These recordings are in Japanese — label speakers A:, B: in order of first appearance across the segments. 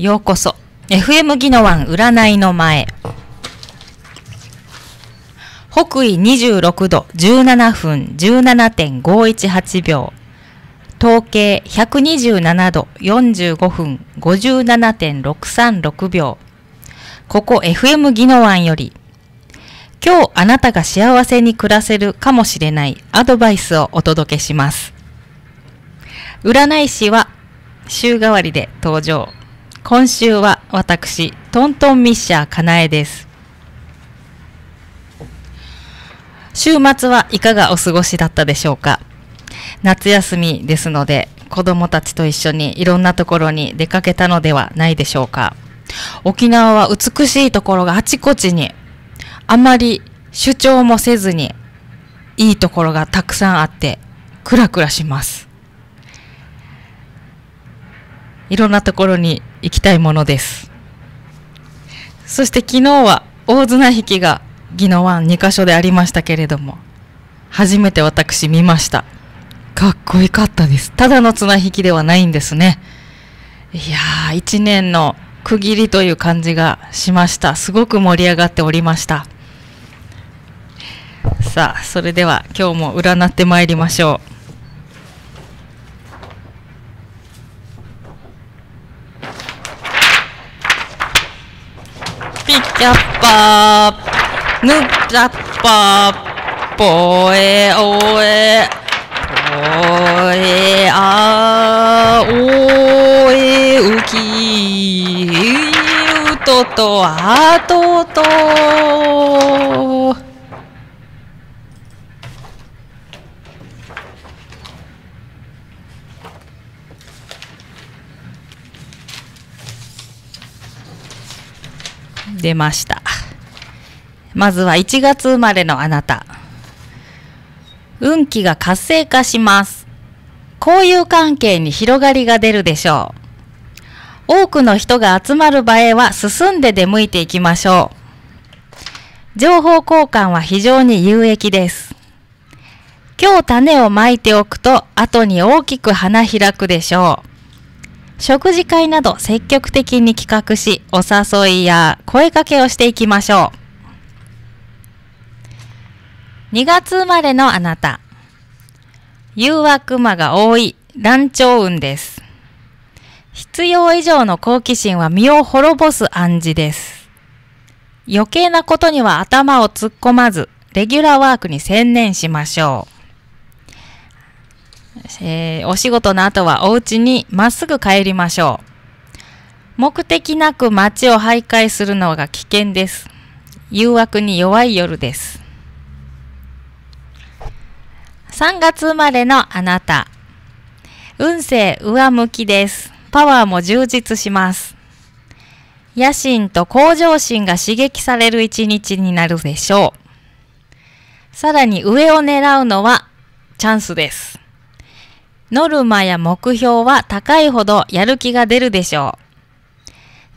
A: ようこそ FM ギノワン占いの前北緯26度17分17.518秒統計127度45分57.636秒ここ FM ギノワンより今日あなたが幸せに暮らせるかもしれないアドバイスをお届けします占い師は週替わりで登場今週は私トントンミッシャーかなえです週末はいかがお過ごしだったでしょうか夏休みですので子供たちと一緒にいろんなところに出かけたのではないでしょうか沖縄は美しいところがあちこちにあまり主張もせずにいいところがたくさんあってクラクラしますいろんなところに行きたいものですそして昨日は大綱引きが宜野湾2箇所でありましたけれども初めて私見ましたかっこよかったですただの綱引きではないんですねいやー1年の区切りという感じがしましたすごく盛り上がっておりましたさあそれでは今日も占ってまいりましょうやっぱぬやっぱぽえおえぽえあおえうきうととあとと出ましたまずは1月生まれのあなた運気が活性化します交友関係に広がりが出るでしょう多くの人が集まる場合は進んで出向いていきましょう情報交換は非常に有益です今日種をまいておくと後に大きく花開くでしょう食事会など積極的に企画し、お誘いや声かけをしていきましょう。2月生まれのあなた。誘惑魔が多い、乱調運です。必要以上の好奇心は身を滅ぼす暗示です。余計なことには頭を突っ込まず、レギュラーワークに専念しましょう。えー、お仕事の後はお家にまっすぐ帰りましょう。目的なく街を徘徊するのが危険です。誘惑に弱い夜です。3月生まれのあなた。運勢上向きです。パワーも充実します。野心と向上心が刺激される一日になるでしょう。さらに上を狙うのはチャンスです。ノルマや目標は高いほどやる気が出るでしょう。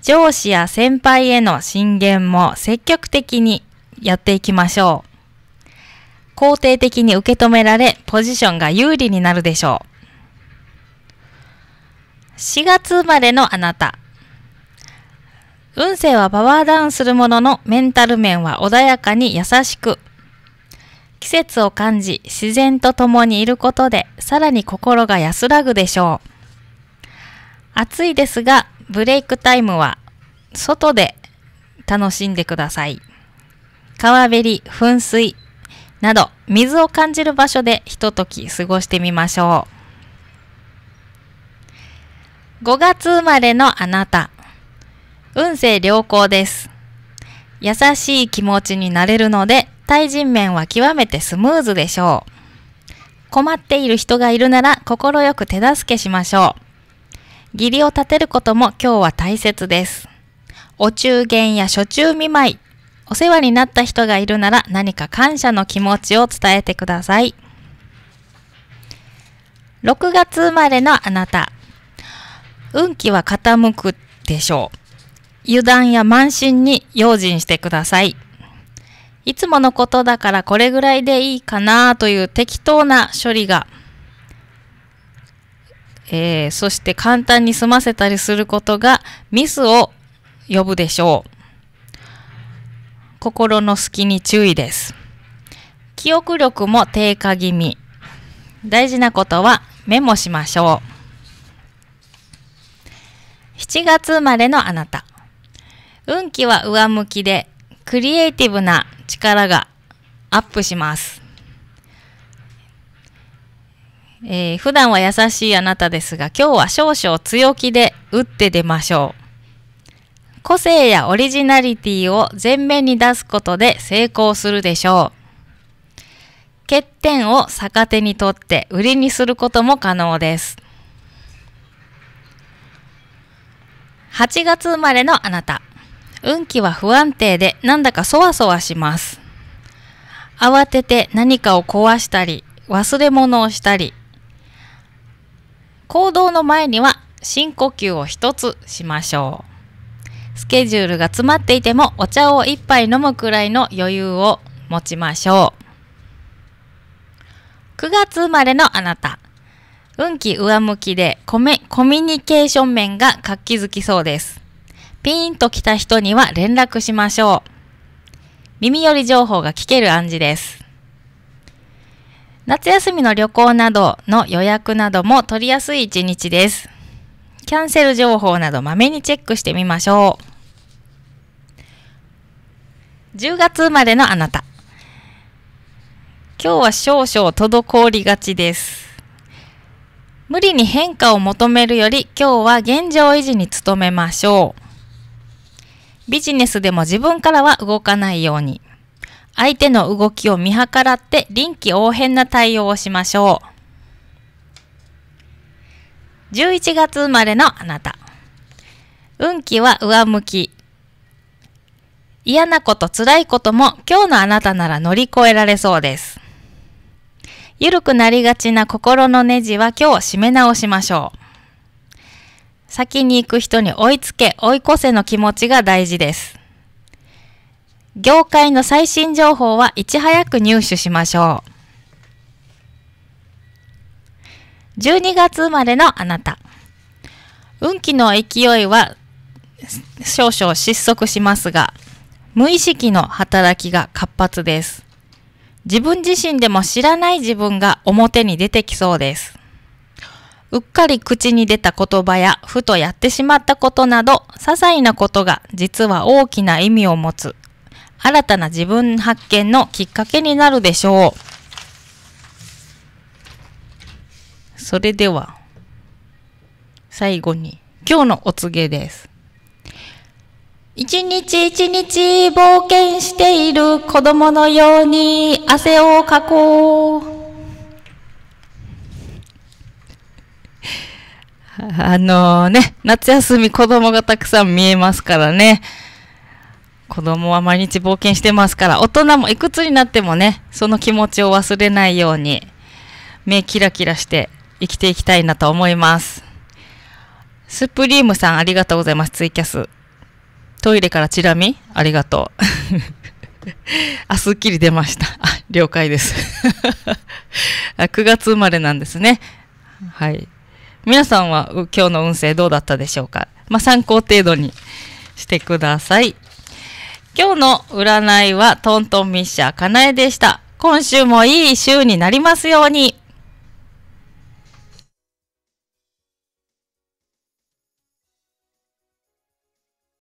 A: 上司や先輩への進言も積極的にやっていきましょう。肯定的に受け止められ、ポジションが有利になるでしょう。4月生まれのあなた。運勢はパワーダウンするもののメンタル面は穏やかに優しく季節を感じ、自然と共にいることで、さらに心が安らぐでしょう。暑いですが、ブレイクタイムは、外で楽しんでください。川べり、噴水など、水を感じる場所でひととき過ごしてみましょう。5月生まれのあなた、運勢良好です。優しい気持ちになれるので、対人面は極めてスムーズでしょう。困っている人がいるなら快く手助けしましょう。義理を立てることも今日は大切です。お中元や初中見舞い、お世話になった人がいるなら何か感謝の気持ちを伝えてください。6月生まれのあなた。運気は傾くでしょう。油断や慢心に用心してください。いつものことだからこれぐらいでいいかなという適当な処理が、えー、そして簡単に済ませたりすることがミスを呼ぶでしょう。心の隙に注意です。記憶力も低下気味。大事なことはメモしましょう。7月生まれのあなた。運気は上向きでクリエイティブな力がアップします。えー、普段は優しいあなたですが、今日は少々強気で打って出ましょう。個性やオリジナリティを前面に出すことで成功するでしょう。欠点を逆手にとって売りにすることも可能です。8月生まれのあなた。運気は不安定でなんだかそわそわします。慌てて何かを壊したり、忘れ物をしたり、行動の前には深呼吸を一つしましょう。スケジュールが詰まっていてもお茶を一杯飲むくらいの余裕を持ちましょう。9月生まれのあなた。運気上向きでコミュニケーション面が活気づきそうです。ピーンと来た人には連絡しましょう。耳寄り情報が聞ける暗示です。夏休みの旅行などの予約なども取りやすい一日です。キャンセル情報などまめにチェックしてみましょう。10月生まれのあなた。今日は少々滞りがちです。無理に変化を求めるより今日は現状維持に努めましょう。ビジネスでも自分からは動かないように。相手の動きを見計らって臨機応変な対応をしましょう。11月生まれのあなた。運気は上向き。嫌なこと辛いことも今日のあなたなら乗り越えられそうです。緩くなりがちな心のネジは今日締め直しましょう。先に行く人に追いつけ、追い越せの気持ちが大事です。業界の最新情報はいち早く入手しましょう。12月生まれのあなた。運気の勢いは少々失速しますが、無意識の働きが活発です。自分自身でも知らない自分が表に出てきそうです。うっかり口に出た言葉やふとやってしまったことなど、些細なことが実は大きな意味を持つ、新たな自分発見のきっかけになるでしょう。それでは、最後に今日のお告げです。一日一日冒険している子供のように汗をかこう。あのね、夏休み子供がたくさん見えますからね。子供は毎日冒険してますから、大人もいくつになってもね、その気持ちを忘れないように、目キラキラして生きていきたいなと思います。スプリームさんありがとうございます、ツイキャス。トイレからチラ見ありがとう。あ、すっきり出ました。あ、了解です。9 月生まれなんですね。はい。皆さんは今日の運勢どうだったでしょうか、まあ、参考程度にしてください。今日の占いはトントンミッシャーかなえでした。今週もいい週になりますように。